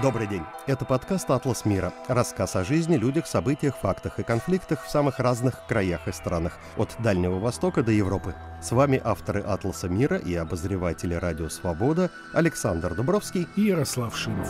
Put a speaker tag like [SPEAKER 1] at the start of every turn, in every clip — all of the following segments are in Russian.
[SPEAKER 1] Добрый день. Это подкаст «Атлас мира». Рассказ о жизни, людях, событиях, фактах и конфликтах в самых разных краях и странах, от Дальнего Востока до Европы. С вами авторы «Атласа мира» и обозреватели «Радио Свобода» Александр Дубровский и Ярослав Шимов.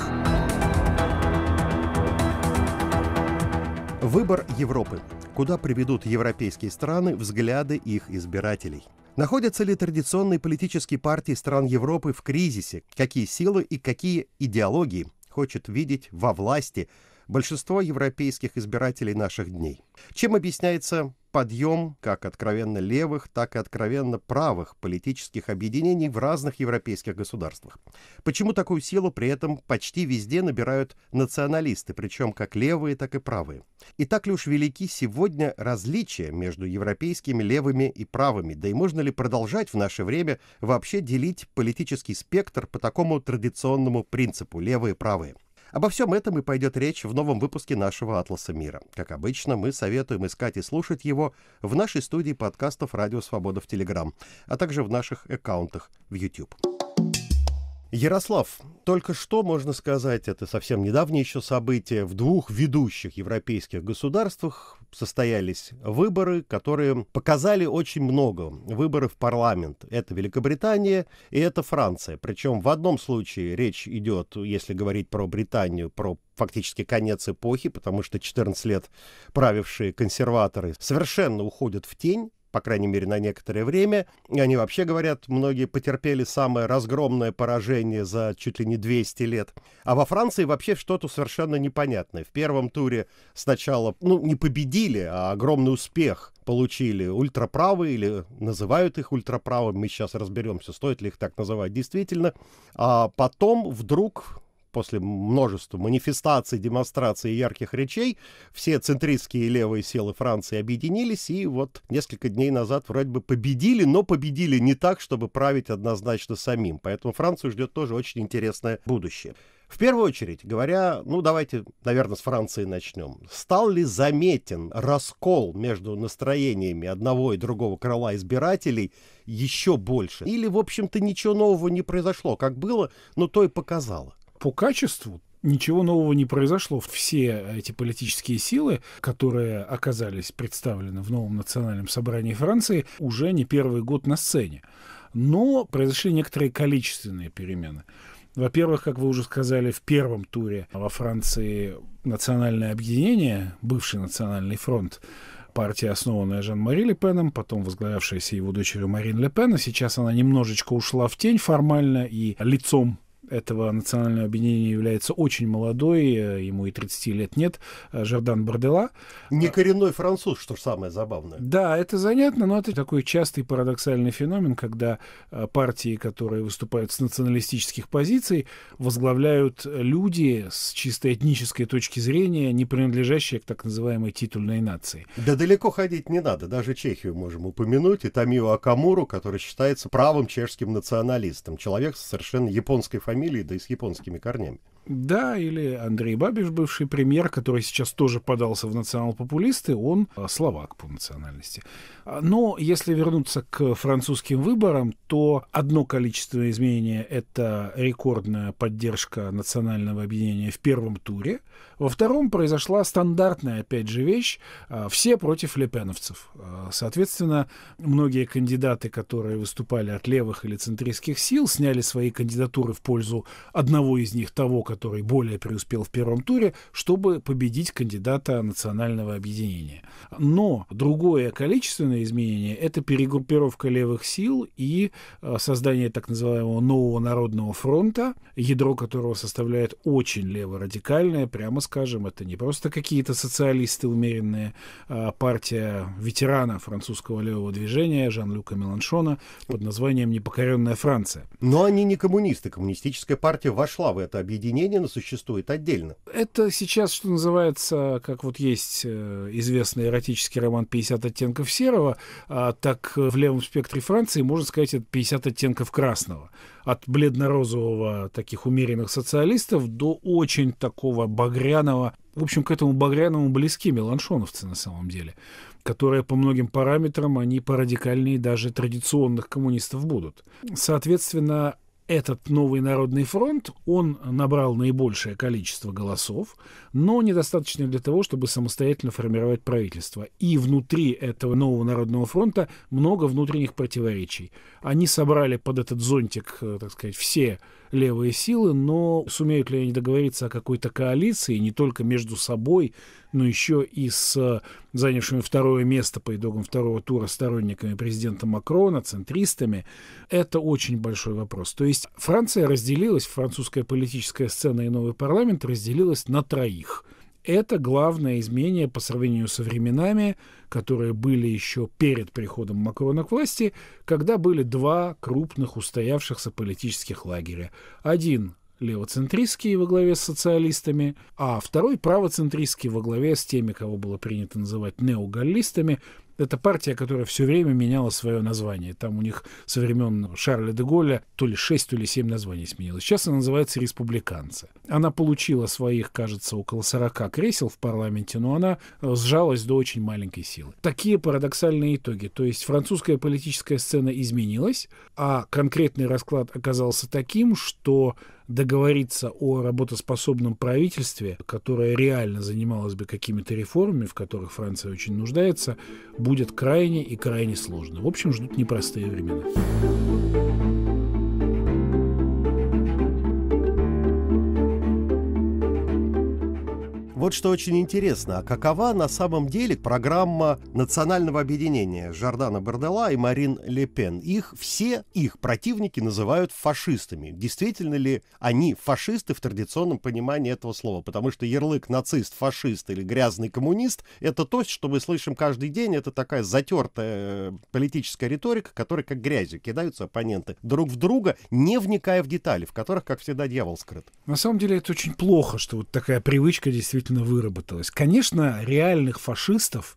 [SPEAKER 1] Выбор Европы. Куда приведут европейские страны взгляды их избирателей? Находятся ли традиционные политические партии стран Европы в кризисе? Какие силы и какие идеологии хочет видеть во власти, большинство европейских избирателей наших дней. Чем объясняется подъем как откровенно левых, так и откровенно правых политических объединений в разных европейских государствах. Почему такую силу при этом почти везде набирают националисты, причем как левые, так и правые? И так ли уж велики сегодня различия между европейскими левыми и правыми? Да и можно ли продолжать в наше время вообще делить политический спектр по такому традиционному принципу левые-правые? Обо всем этом и пойдет речь в новом выпуске нашего «Атласа мира». Как обычно, мы советуем искать и слушать его в нашей студии подкастов «Радио Свобода» в Телеграм, а также в наших аккаунтах в YouTube. Ярослав, только что, можно сказать, это совсем недавнее еще событие, в двух ведущих европейских государствах состоялись выборы, которые показали очень много. Выборы в парламент. Это Великобритания и это Франция. Причем в одном случае речь идет, если говорить про Британию, про фактически конец эпохи, потому что 14 лет правившие консерваторы совершенно уходят в тень, по крайней мере, на некоторое время. И они вообще говорят, многие потерпели самое разгромное поражение за чуть ли не 200 лет. А во Франции вообще что-то совершенно непонятное. В первом туре сначала, ну, не победили, а огромный успех получили ультраправые, или называют их ультраправыми, мы сейчас разберемся, стоит ли их так называть действительно. А потом вдруг после множества манифестаций, демонстраций и ярких речей все центристские и левые силы Франции объединились и вот несколько дней назад вроде бы победили, но победили не так, чтобы править однозначно самим. Поэтому Францию ждет тоже очень интересное будущее. В первую очередь, говоря, ну давайте, наверное, с Франции начнем. Стал ли заметен раскол между настроениями одного и другого крыла избирателей еще больше? Или, в общем-то, ничего нового не произошло? Как было, но то и показало по качеству
[SPEAKER 2] ничего нового не произошло. Все эти политические силы, которые оказались представлены в новом национальном собрании Франции, уже не первый год на сцене. Но произошли некоторые количественные перемены. Во-первых, как вы уже сказали, в первом туре во Франции национальное объединение, бывший национальный фронт, партия, основанная Жан-Мари Ле Пеном, потом возглавлявшаяся его дочерью Марин Ле Пен, а сейчас она немножечко ушла в тень формально и лицом этого национального объединения является очень молодой, э, ему и 30 лет нет, э, Жордан Бардела. Не коренной француз, что самое забавное. Да, это занятно, но это такой частый парадоксальный феномен, когда э, партии, которые выступают с националистических позиций, возглавляют люди с чисто этнической точки зрения, не принадлежащие к так называемой титульной нации.
[SPEAKER 1] Да далеко ходить не надо, даже Чехию можем упомянуть, и Тамио Акамуру, который считается правым чешским националистом, человек с совершенно японской фамилией фамилией, да и с японскими корнями.
[SPEAKER 2] Да, или Андрей Бабиш, бывший премьер, который сейчас тоже подался в национал-популисты, он а, словак по национальности. А, но если вернуться к французским выборам, то одно количество изменение это рекордная поддержка национального объединения в первом туре — во втором произошла стандартная, опять же, вещь. А, все против лепеновцев. А, соответственно, многие кандидаты, которые выступали от левых или центристских сил, сняли свои кандидатуры в пользу одного из них, того, который более преуспел в первом туре, чтобы победить кандидата национального объединения. Но другое количественное изменение – это перегруппировка левых сил и а, создание так называемого нового народного фронта, ядро которого составляет очень лево радикальное прямо скажем, это не просто какие-то социалисты, умеренные а партия ветерана французского левого движения Жан-Люка
[SPEAKER 1] Меланшона под названием «Непокоренная Франция». Но они не коммунисты. Коммунистическая партия вошла в это объединение, но существует отдельно.
[SPEAKER 2] Это сейчас, что называется, как вот есть э, известный эротический роман «50 оттенков серого», а, так в левом спектре Франции, можно сказать, это «50 оттенков красного» от бледно-розового таких умеренных социалистов до очень такого багряного, в общем, к этому багряному близки меланшоновцы на самом деле, которые по многим параметрам, они порадикальнее даже традиционных коммунистов будут. Соответственно, этот новый народный фронт, он набрал наибольшее количество голосов, но недостаточно для того, чтобы самостоятельно формировать правительство. И внутри этого нового народного фронта много внутренних противоречий. Они собрали под этот зонтик, э, так сказать, все левые силы, но сумеют ли они договориться о какой-то коалиции не только между собой, но еще и с э, занявшими второе место по итогам второго тура сторонниками президента Макрона, центристами, это очень большой вопрос. То есть Франция разделилась, французская политическая сцена и новый парламент разделилась на троих – это главное изменение по сравнению со временами, которые были еще перед приходом Макрона к власти, когда были два крупных устоявшихся политических лагеря. Один левоцентристский во главе с социалистами, а второй правоцентристский во главе с теми, кого было принято называть неогаллистами, это партия, которая все время меняла свое название. Там у них со времен Шарля де Голля то ли 6, то ли 7 названий сменилось. Сейчас она называется «Республиканцы». Она получила своих, кажется, около 40 кресел в парламенте, но она э, сжалась до очень маленькой силы. Такие парадоксальные итоги. То есть французская политическая сцена изменилась, а конкретный расклад оказался таким, что договориться о работоспособном правительстве, которое реально занималось бы какими-то реформами, в которых Франция очень нуждается, будет крайне и крайне сложно. В общем, ждут
[SPEAKER 1] непростые времена. Вот что очень интересно, а какова на самом деле программа национального объединения Жордана Бердела и Марин Лепен? Их все, их противники называют фашистами. Действительно ли они фашисты в традиционном понимании этого слова? Потому что ярлык нацист, фашист или грязный коммунист – это то, что мы слышим каждый день, это такая затертая э, политическая риторика, которой как грязью кидаются оппоненты друг в друга, не вникая в детали, в которых, как всегда, дьявол скрыт.
[SPEAKER 2] На самом деле это очень плохо, что вот такая привычка действительно сильно выработалась. Конечно, реальных фашистов,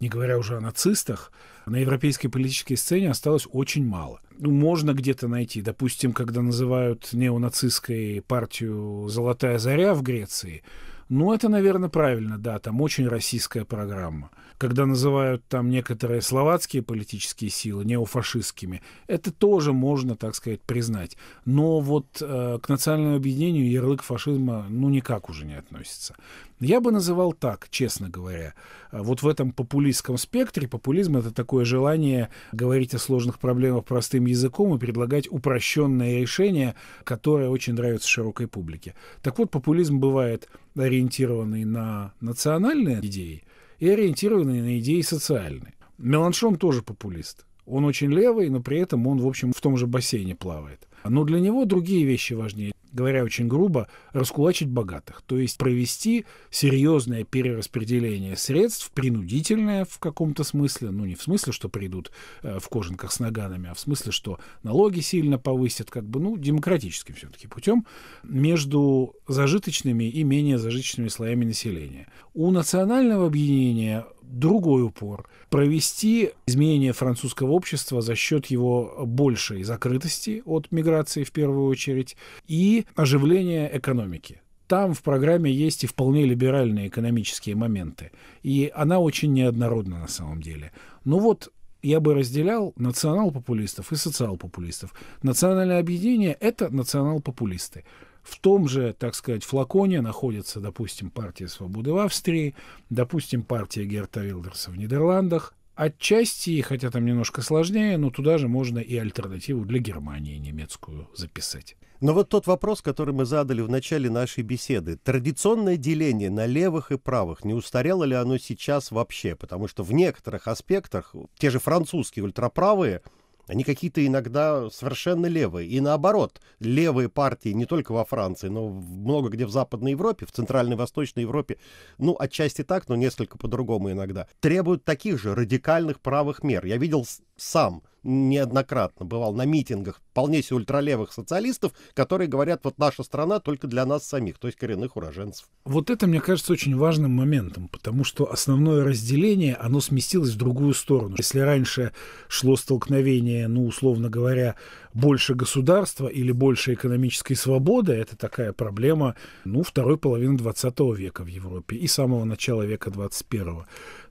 [SPEAKER 2] не говоря уже о нацистах, на европейской политической сцене осталось очень мало. Ну, можно где-то найти, допустим, когда называют неонацистской партию «Золотая заря» в Греции, ну, это, наверное, правильно, да, там очень российская программа. Когда называют там некоторые словацкие политические силы неофашистскими, это тоже можно, так сказать, признать. Но вот э, к национальному объединению ярлык фашизма, ну, никак уже не относится. Я бы называл так, честно говоря. А вот в этом популистском спектре популизм — это такое желание говорить о сложных проблемах простым языком и предлагать упрощенное решение, которое очень нравится широкой публике. Так вот, популизм бывает ориентированный на национальные идеи и ориентированный на идеи социальные. Меланшон тоже популист. Он очень левый, но при этом он, в общем, в том же бассейне плавает. Но для него другие вещи важнее говоря очень грубо, раскулачить богатых. То есть провести серьезное перераспределение средств, принудительное в каком-то смысле, ну не в смысле, что придут э, в кожанках с наганами, а в смысле, что налоги сильно повысят, как бы, ну, демократическим все-таки путем, между зажиточными и менее зажиточными слоями населения. У национального объединения другой упор – провести изменение французского общества за счет его большей закрытости от миграции в первую очередь и и оживление экономики. Там в программе есть и вполне либеральные экономические моменты. И она очень неоднородна на самом деле. Ну вот я бы разделял национал-популистов и социал-популистов. Национальное объединение — это национал-популисты. В том же, так сказать, флаконе находится, допустим, партия «Свободы» в Австрии, допустим, партия Герта Вилдерса в Нидерландах, Отчасти, хотя там немножко сложнее, но туда же можно и альтернативу для Германии немецкую записать.
[SPEAKER 1] Но вот тот вопрос, который мы задали в начале нашей беседы. Традиционное деление на левых и правых, не устарело ли оно сейчас вообще? Потому что в некоторых аспектах те же французские ультраправые – они какие-то иногда совершенно левые. И наоборот, левые партии не только во Франции, но много где в Западной Европе, в Центральной и Восточной Европе, ну, отчасти так, но несколько по-другому иногда, требуют таких же радикальных правых мер. Я видел сам неоднократно бывал на митингах вполне себе ультралевых социалистов, которые говорят, вот наша страна только для нас самих, то есть коренных уроженцев.
[SPEAKER 2] Вот это, мне кажется, очень важным моментом, потому что основное разделение, оно сместилось в другую сторону. Если раньше шло столкновение, ну, условно говоря, больше государства или больше экономической свободы, это такая проблема ну, второй половины 20 века в Европе и самого начала века 21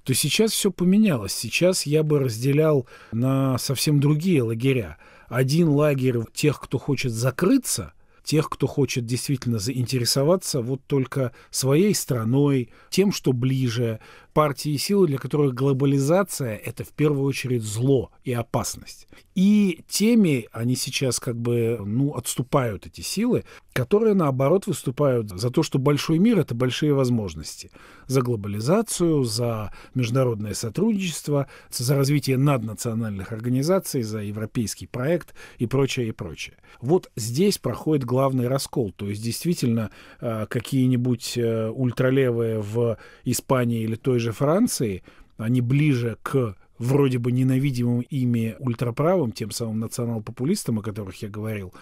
[SPEAKER 2] то сейчас все поменялось. Сейчас я бы разделял на совсем другие лагеря. Один лагерь тех, кто хочет закрыться – тех, кто хочет действительно заинтересоваться вот только своей страной, тем, что ближе, партии силы, для которых глобализация — это в первую очередь зло и опасность. И теми они сейчас как бы ну, отступают, эти силы, которые, наоборот, выступают за то, что большой мир — это большие возможности. За глобализацию, за международное сотрудничество, за развитие наднациональных организаций, за европейский проект и прочее, и прочее. Вот здесь проходит главный раскол. То есть, действительно, э, какие-нибудь э, ультралевые в Испании или той же Франции, они ближе к вроде бы ненавидимым ими ультраправым, тем самым национал-популистам, о которых я говорил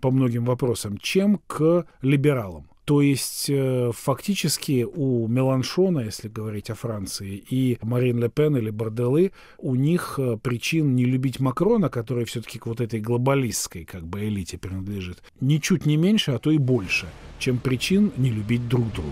[SPEAKER 2] по многим вопросам, чем к либералам. То есть э, фактически у Меланшона, если говорить о Франции, и Марин Ле Пен или Борделы, у них э, причин не любить Макрона, который все-таки к вот этой глобалистской как бы элите принадлежит, ничуть не меньше, а то и больше, чем причин не любить друг друга.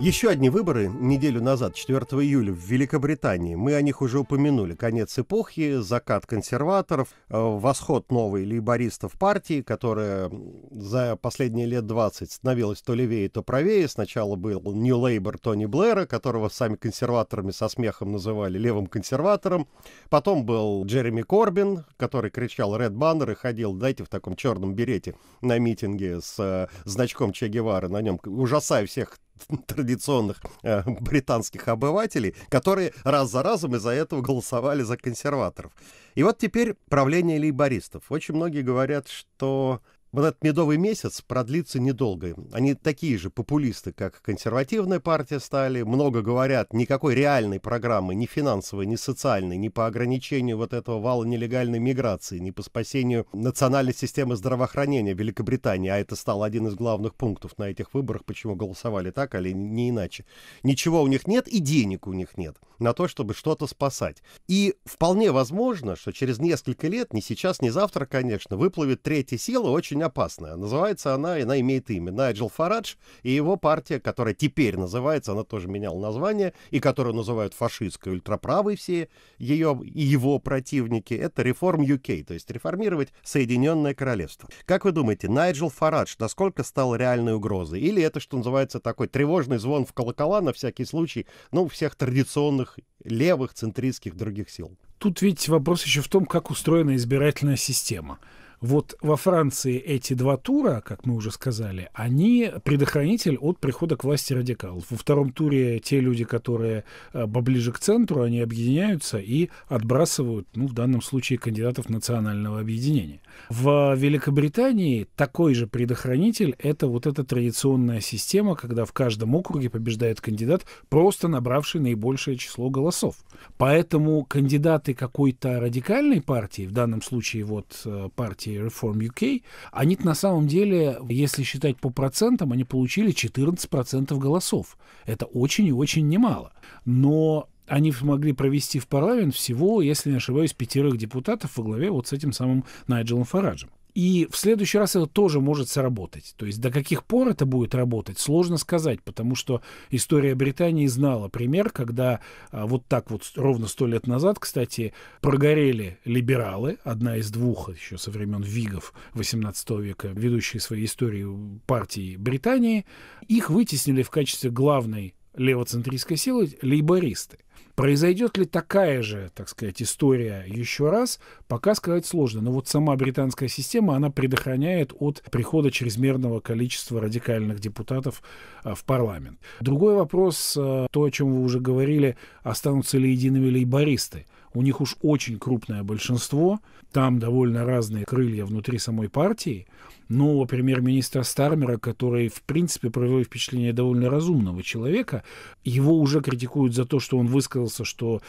[SPEAKER 1] Еще одни выборы неделю назад, 4 июля, в Великобритании. Мы о них уже упомянули. Конец эпохи, закат консерваторов, э, восход новой лейбористов партии, которая за последние лет 20 становилась то левее, то правее. Сначала был New Labour Тони Блэра, которого сами консерваторами со смехом называли левым консерватором. Потом был Джереми Корбин, который кричал Red Banner и ходил, дайте, в таком черном берете на митинге с э, значком Че Гевары. На нем ужасая всех традиционных э, британских обывателей, которые раз за разом из-за этого голосовали за консерваторов. И вот теперь правление лейбористов. Очень многие говорят, что вот этот медовый месяц продлится недолго. Они такие же популисты, как консервативная партия стали, много говорят, никакой реальной программы, ни финансовой, ни социальной, ни по ограничению вот этого вала нелегальной миграции, ни по спасению национальной системы здравоохранения Великобритании, а это стало один из главных пунктов на этих выборах, почему голосовали так, или а не иначе. Ничего у них нет и денег у них нет на то, чтобы что-то спасать. И вполне возможно, что через несколько лет, не сейчас, не завтра, конечно, выплывет третья сила, очень очень опасная. Называется она, и она имеет имя, Найджел Фарадж и его партия, которая теперь называется, она тоже меняла название, и которую называют фашистской, ультраправой все ее и его противники, это Reform UK, то есть реформировать Соединенное Королевство. Как вы думаете, Найджел Фарадж насколько стал реальной угрозой? Или это, что называется, такой тревожный звон в колокола на всякий случай, ну, всех традиционных левых, центристских, других сил?
[SPEAKER 2] Тут ведь вопрос еще в том, как устроена избирательная система. Вот во Франции эти два тура, как мы уже сказали, они предохранитель от прихода к власти радикалов. Во втором туре те люди, которые э, поближе к центру, они объединяются и отбрасывают, ну, в данном случае, кандидатов национального объединения. В Великобритании такой же предохранитель — это вот эта традиционная система, когда в каждом округе побеждает кандидат, просто набравший наибольшее число голосов. Поэтому кандидаты какой-то радикальной партии, в данном случае вот э, партии эти Reform UK, они на самом деле, если считать по процентам, они получили 14% голосов. Это очень и очень немало. Но они смогли провести в парламент всего, если не ошибаюсь, пятерых депутатов во главе вот с этим самым Найджелом Фараджем. И в следующий раз это тоже может сработать. То есть до каких пор это будет работать, сложно сказать, потому что история Британии знала пример, когда а, вот так вот ровно сто лет назад, кстати, прогорели либералы, одна из двух еще со времен Вигов 18 века, ведущие своей истории партии Британии. Их вытеснили в качестве главной левоцентристской силы лейбористы. Произойдет ли такая же, так сказать, история еще раз, пока сказать сложно. Но вот сама британская система, она предохраняет от прихода чрезмерного количества радикальных депутатов а, в парламент. Другой вопрос, а, то, о чем вы уже говорили, останутся ли едиными лейбористы. У них уж очень крупное большинство, там довольно разные крылья внутри самой партии нового премьер-министра Стармера, который, в принципе, провел впечатление довольно разумного человека. Его уже критикуют за то, что он высказался, что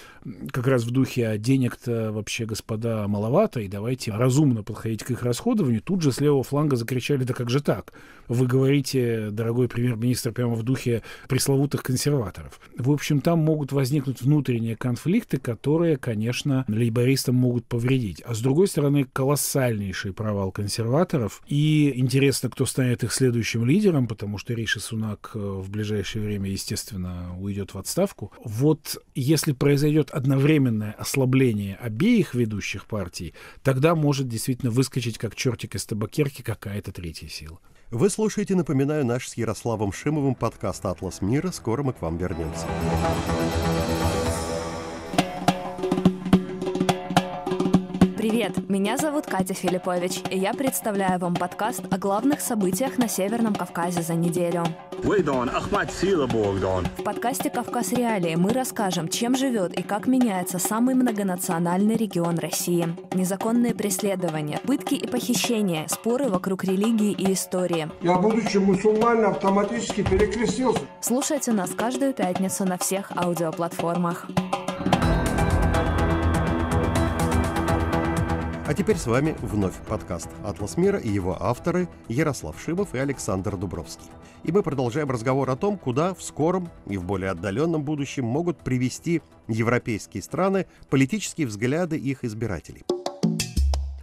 [SPEAKER 2] как раз в духе «а денег-то вообще, господа, маловато, и давайте разумно подходить к их расходованию». Тут же с левого фланга закричали «да как же так? Вы говорите, дорогой премьер-министр, прямо в духе пресловутых консерваторов». В общем, там могут возникнуть внутренние конфликты, которые, конечно, лейбористам могут повредить. А с другой стороны, колоссальнейший провал консерваторов и и интересно, кто станет их следующим лидером, потому что Риши Сунак э, в ближайшее время, естественно, уйдет в отставку. Вот если произойдет одновременное ослабление обеих ведущих партий, тогда может действительно выскочить как чертик из табакерки какая-то
[SPEAKER 1] третья сила. Вы слушаете, напоминаю, наш с Ярославом Шимовым подкаст «Атлас мира». Скоро мы к вам вернемся.
[SPEAKER 2] Привет, меня зовут Катя Филиппович, и я представляю вам подкаст о главных событиях на Северном Кавказе за неделю. В подкасте «Кавказ Реалии» мы расскажем, чем живет и как меняется самый многонациональный регион России. Незаконные преследования, пытки и похищения, споры вокруг религии и истории. Я,
[SPEAKER 1] будучи мусульманин автоматически перекрестился.
[SPEAKER 2] Слушайте нас каждую пятницу на всех аудиоплатформах.
[SPEAKER 1] А теперь с вами вновь подкаст «Атлас мира» и его авторы Ярослав Шибов и Александр Дубровский. И мы продолжаем разговор о том, куда в скором и в более отдаленном будущем могут привести европейские страны политические взгляды их избирателей.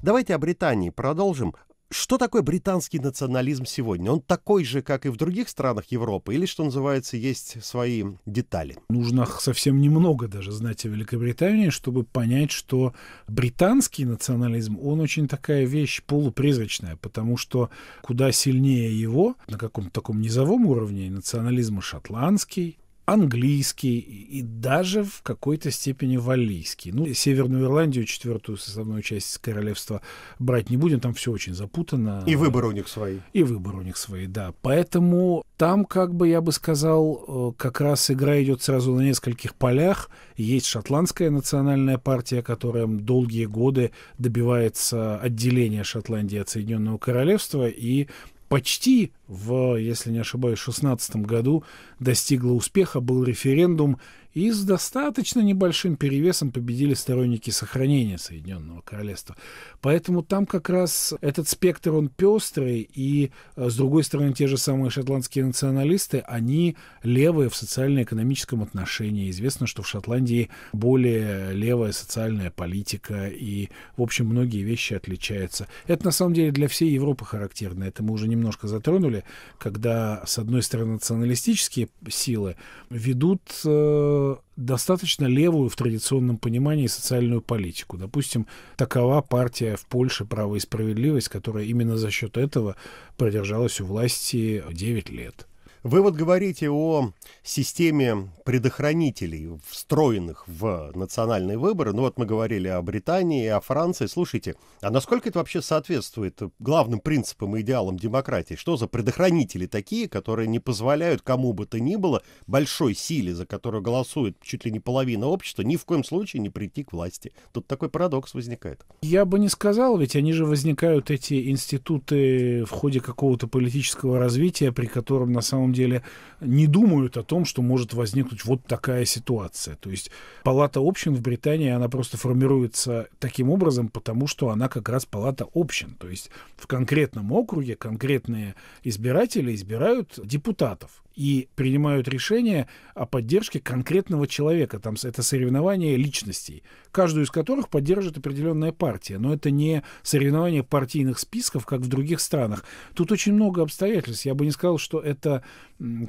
[SPEAKER 1] Давайте о Британии продолжим, что такое британский национализм сегодня? Он такой же, как и в других странах Европы, или, что называется, есть свои детали?
[SPEAKER 2] Нужно совсем немного даже знать о Великобритании, чтобы понять, что британский национализм, он очень такая вещь полупризрачная, потому что куда сильнее его, на каком-то таком низовом уровне, национализм шотландский, английский и даже в какой-то степени валийский. Ну, Северную Ирландию, четвертую составную часть королевства брать не будем, там все очень запутано. И выборы у них свои. И выборы у них свои, да. Поэтому там, как бы я бы сказал, э, как раз игра идет сразу на нескольких полях. Есть шотландская национальная партия, которая долгие годы добивается отделения Шотландии от Соединенного Королевства и почти в, если не ошибаюсь, 16 году достигла успеха, был референдум, и с достаточно небольшим перевесом победили сторонники сохранения Соединенного Королевства. Поэтому там как раз этот спектр, он пестрый, и, э, с другой стороны, те же самые шотландские националисты, они левые в социально-экономическом отношении. Известно, что в Шотландии более левая социальная политика, и, в общем, многие вещи отличаются. Это, на самом деле, для всей Европы характерно. Это мы уже немножко затронули, когда, с одной стороны, националистические силы ведут э, достаточно левую в традиционном понимании социальную политику. Допустим, такова партия в Польше «Право и справедливость», которая именно за счет этого
[SPEAKER 1] продержалась у власти 9 лет. Вы вот говорите о системе предохранителей, встроенных в национальные выборы. Ну вот мы говорили о Британии, о Франции. Слушайте, а насколько это вообще соответствует главным принципам и идеалам демократии? Что за предохранители такие, которые не позволяют кому бы то ни было большой силе, за которую голосует чуть ли не половина общества, ни в коем случае не прийти к власти? Тут такой парадокс возникает.
[SPEAKER 2] Я бы не сказал, ведь они же возникают, эти институты, в ходе какого-то политического развития, при котором на самом деле не думают о том, что может возникнуть вот такая ситуация. То есть палата общин в Британии, она просто формируется таким образом, потому что она как раз палата общин. То есть в конкретном округе конкретные избиратели избирают депутатов, и принимают решения о поддержке конкретного человека. Там это соревнование личностей, каждую из которых поддержит определенная партия. Но это не соревнование партийных списков, как в других странах. Тут очень много обстоятельств. Я бы не сказал, что это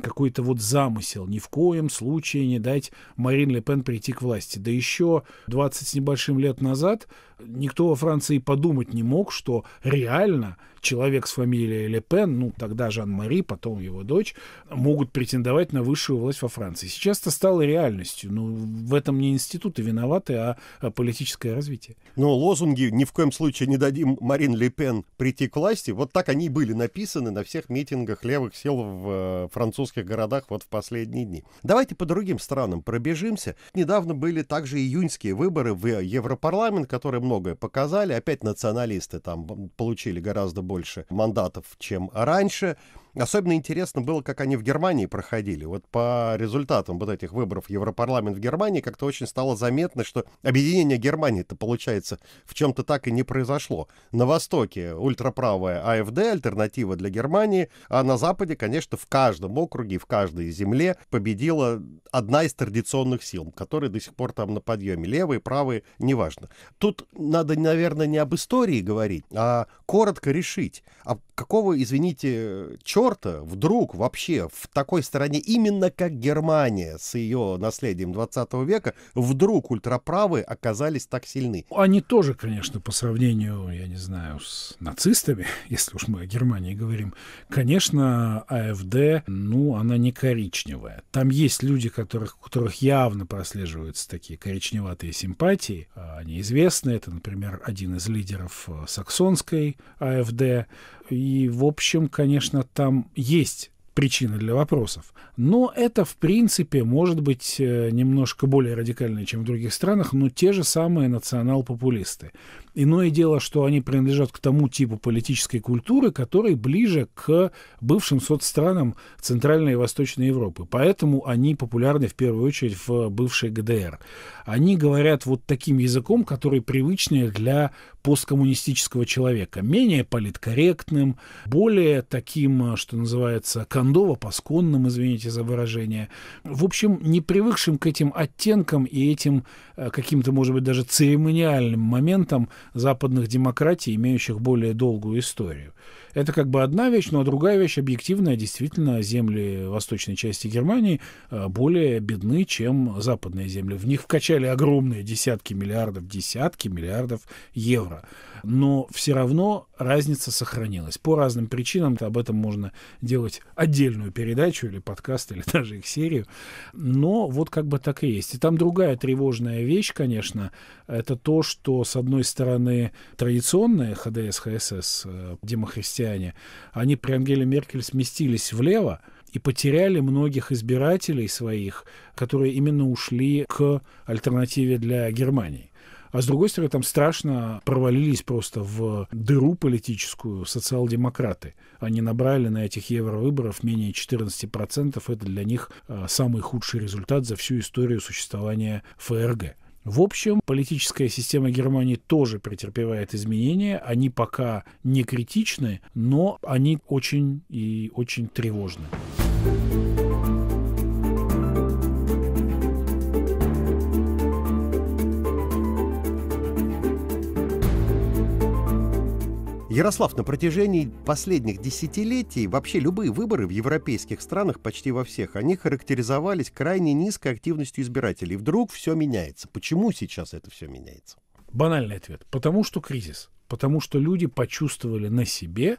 [SPEAKER 2] какой-то вот замысел. Ни в коем случае не дать Марин Ле Пен прийти к власти. Да еще 20 с небольшим лет назад никто во Франции подумать не мог, что реально человек с фамилией Лепен, ну, тогда Жан-Мари, потом его дочь, могут претендовать на высшую власть во
[SPEAKER 1] Франции. Сейчас это стало реальностью. Ну, в этом не институты виноваты, а, а политическое развитие. Но лозунги «ни в коем случае не дадим Марин Лепен прийти к власти», вот так они были написаны на всех митингах левых сил в э, французских городах вот в последние дни. Давайте по другим странам пробежимся. Недавно были также июньские выборы в Европарламент, которые многое показали. Опять националисты там получили гораздо больше мандатов, чем раньше. Особенно интересно было, как они в Германии проходили. Вот по результатам вот этих выборов в Европарламент в Германии как-то очень стало заметно, что объединение Германии-то, получается, в чем-то так и не произошло. На Востоке ультраправая АФД, альтернатива для Германии, а на Западе, конечно, в каждом округе, в каждой земле победила одна из традиционных сил, которые до сих пор там на подъеме. Левые, правые, неважно. Тут надо, наверное, не об истории говорить, а коротко решить, а какого, извините, черта вдруг вообще в такой стране, именно как Германия с ее наследием 20 века, вдруг ультраправые оказались так сильны?
[SPEAKER 2] Они тоже, конечно, по сравнению, я не знаю, с нацистами, если уж мы о Германии говорим, конечно, АФД, ну, она не коричневая. Там есть люди, которых, у которых явно прослеживаются такие коричневатые симпатии. А они известны. Это, например, один из лидеров э, саксонской АФД, и, в общем, конечно, там есть причины для вопросов. Но это, в принципе, может быть э, немножко более радикально, чем в других странах, но те же самые национал-популисты. Иное дело, что они принадлежат к тому типу политической культуры, который ближе к бывшим соцстранам Центральной и Восточной Европы. Поэтому они популярны в первую очередь в бывшей ГДР. Они говорят вот таким языком, который привычнее для посткоммунистического человека. Менее политкорректным, более таким, что называется, кондово посконным извините за выражение. В общем, не привыкшим к этим оттенкам и этим э, каким-то, может быть, даже церемониальным моментам западных демократий, имеющих более долгую историю. Это как бы одна вещь, но другая вещь объективная. Действительно, земли восточной части Германии э, более бедны, чем западные земли. В них вкачали огромные десятки миллиардов, десятки миллиардов евро. Но все равно разница сохранилась. По разным причинам об этом можно делать отдельную передачу или подкаст, или даже их серию. Но вот как бы так и есть. И там другая тревожная вещь, конечно, это то, что, с одной стороны, традиционные ХДС, ХСС, э, демохристианство, христиане, они при Ангеле Меркель сместились влево, и потеряли многих избирателей своих, которые именно ушли к альтернативе для Германии. А с другой стороны, там страшно провалились просто в дыру политическую социал-демократы. Они набрали на этих евровыборах менее 14%. Это для них а, самый худший результат за всю историю существования ФРГ. В общем, политическая система Германии тоже претерпевает изменения. Они пока не критичны, но они очень и очень тревожны.
[SPEAKER 1] Ярослав, на протяжении последних десятилетий вообще любые выборы в европейских странах, почти во всех, они характеризовались крайне низкой активностью избирателей. Вдруг все меняется. Почему сейчас это все меняется?
[SPEAKER 2] Банальный ответ. Потому что кризис. Потому что люди почувствовали на себе,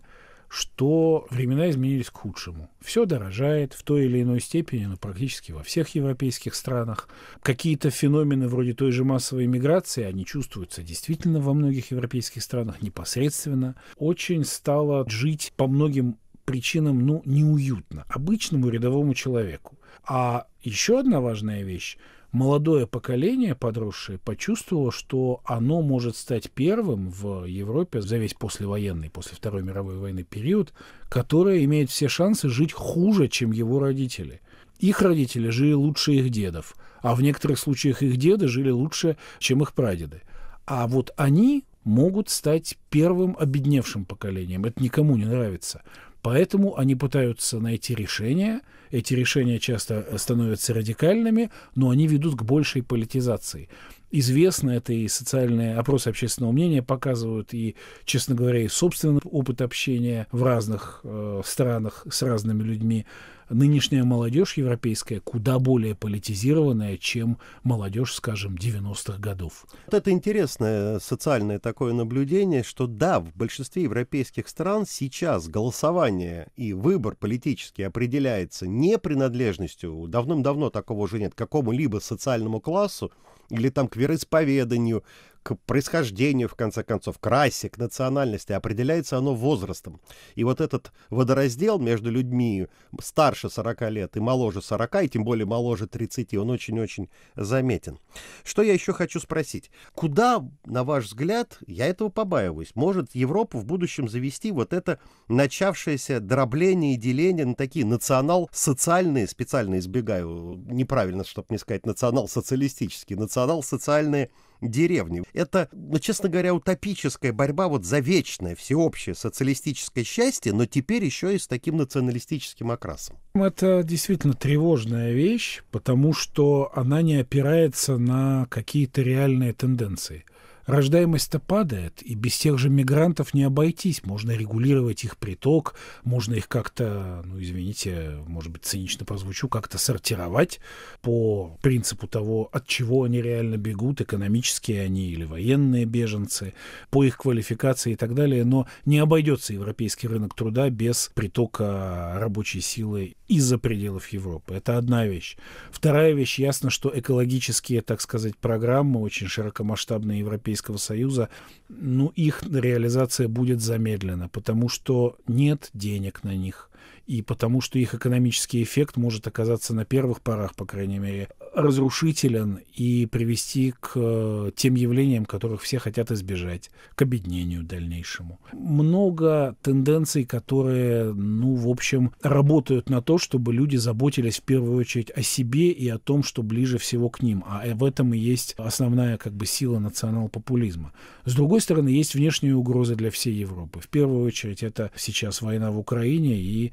[SPEAKER 2] что времена изменились к худшему. Все дорожает в той или иной степени, но ну, практически во всех европейских странах. Какие-то феномены вроде той же массовой миграции, они чувствуются действительно во многих европейских странах непосредственно. Очень стало жить по многим причинам, ну, неуютно обычному рядовому человеку. А еще одна важная вещь молодое поколение подросшее почувствовало, что оно может стать первым в Европе за весь послевоенный, после Второй мировой войны период, которое имеет все шансы жить хуже, чем его родители. Их родители жили лучше их дедов, а в некоторых случаях их деды жили лучше, чем их прадеды. А вот они могут стать первым обедневшим поколением. Это никому не нравится. Поэтому они пытаются найти решения. Эти решения часто э, становятся радикальными, но они ведут к большей политизации. Известно это и социальные опросы общественного мнения показывают, и, честно говоря, и собственный опыт общения в разных э, странах с разными людьми нынешняя молодежь европейская куда более политизированная, чем молодежь, скажем, 90-х годов.
[SPEAKER 1] Вот это интересное социальное такое наблюдение, что да, в большинстве европейских стран сейчас голосование и выбор политический определяется не принадлежностью, давным-давно такого уже нет, какому-либо социальному классу или там к вероисповеданию, к происхождению, в конце концов, к расе, к национальности, определяется оно возрастом. И вот этот водораздел между людьми старше 40 лет и моложе 40, и тем более моложе 30, он очень-очень заметен. Что я еще хочу спросить? Куда, на ваш взгляд, я этого побаиваюсь, может Европу в будущем завести вот это начавшееся дробление и деление на такие национал-социальные, специально избегаю, неправильно, чтобы не сказать национал-социалистические, национал-социальные деревни. Это, ну, честно говоря, утопическая борьба вот за вечное, всеобщее социалистическое счастье, но теперь еще и с таким националистическим окрасом.
[SPEAKER 2] Это действительно тревожная вещь, потому что она не опирается на какие-то реальные тенденции – Рождаемость-то падает, и без тех же мигрантов не обойтись. Можно регулировать их приток, можно их как-то, ну, извините, может быть, цинично прозвучу, как-то сортировать по принципу того, от чего они реально бегут, экономические они или военные беженцы, по их квалификации и так далее. Но не обойдется европейский рынок труда без притока рабочей силы из-за пределов Европы. Это одна вещь. Вторая вещь, ясно, что экологические, так сказать, программы, очень широкомасштабные европейские Европейского Союза, ну, их реализация будет замедлена, потому что нет денег на них – и потому что их экономический эффект может оказаться на первых порах, по крайней мере, разрушителен и привести к э, тем явлениям, которых все хотят избежать, к обеднению дальнейшему. Много тенденций, которые, ну, в общем, работают на то, чтобы люди заботились в первую очередь о себе и о том, что ближе всего к ним. А э, в этом и есть основная как бы сила национал-популизма. С другой стороны, есть внешние угрозы для всей Европы. В первую очередь это сейчас война в Украине и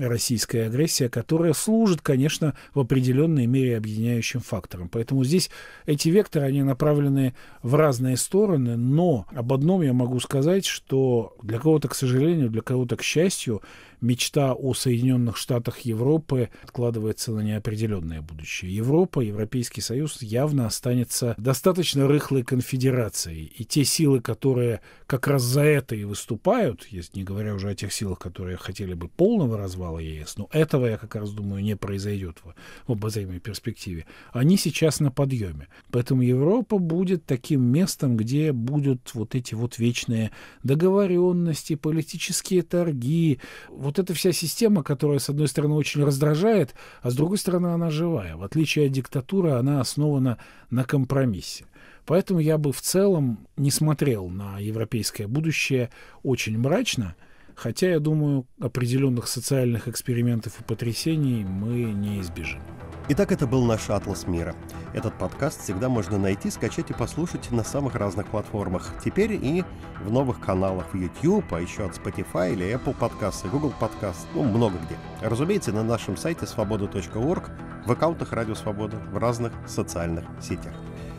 [SPEAKER 2] российская агрессия, которая служит, конечно, в определенной мере объединяющим фактором. Поэтому здесь эти векторы, они направлены в разные стороны, но об одном я могу сказать, что для кого-то, к сожалению, для кого-то, к счастью, мечта о Соединенных Штатах Европы откладывается на неопределенное будущее. Европа, Европейский Союз явно останется достаточно рыхлой конфедерацией. И те силы, которые как раз за это и выступают, не говоря уже о тех силах, которые хотели бы полного развала ЕС, но этого, я как раз думаю, не произойдет в, в обозримой перспективе, они сейчас на подъеме. Поэтому Европа будет таким местом, где будут вот эти вот вечные договоренности, политические торги, вот вот эта вся система, которая, с одной стороны, очень раздражает, а с другой стороны, она живая. В отличие от диктатуры, она основана на компромиссе. Поэтому я бы в целом не смотрел на европейское будущее очень мрачно – Хотя, я думаю, определенных социальных экспериментов и потрясений мы не
[SPEAKER 1] избежим. Итак, это был наш «Атлас мира». Этот подкаст всегда можно найти, скачать и послушать на самых разных платформах. Теперь и в новых каналах в YouTube, а еще от Spotify или Apple Podcasts, Google Podcasts, ну, много где. Разумеется, на нашем сайте свобода.орг, в аккаунтах Радио Свобода, в разных социальных сетях.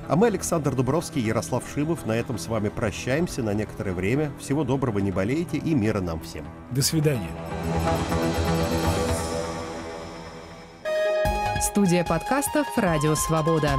[SPEAKER 1] А мы, Александр Дубровский и Ярослав Шимов, на этом с вами прощаемся на некоторое время. Всего доброго, не болейте и мира нам всем.
[SPEAKER 2] До свидания. Студия подкастов «Радио Свобода».